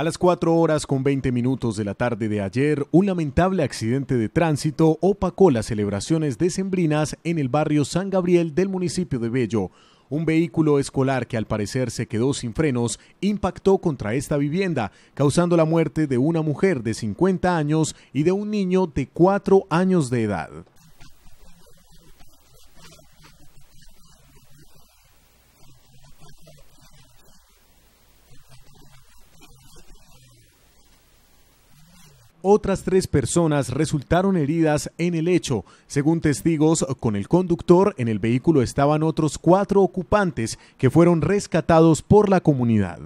A las 4 horas con 20 minutos de la tarde de ayer, un lamentable accidente de tránsito opacó las celebraciones decembrinas en el barrio San Gabriel del municipio de Bello. Un vehículo escolar que al parecer se quedó sin frenos impactó contra esta vivienda, causando la muerte de una mujer de 50 años y de un niño de 4 años de edad. Otras tres personas resultaron heridas en el hecho. Según testigos, con el conductor en el vehículo estaban otros cuatro ocupantes que fueron rescatados por la comunidad.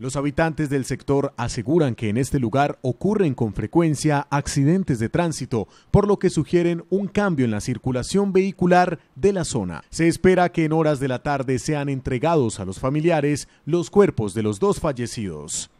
Los habitantes del sector aseguran que en este lugar ocurren con frecuencia accidentes de tránsito, por lo que sugieren un cambio en la circulación vehicular de la zona. Se espera que en horas de la tarde sean entregados a los familiares los cuerpos de los dos fallecidos.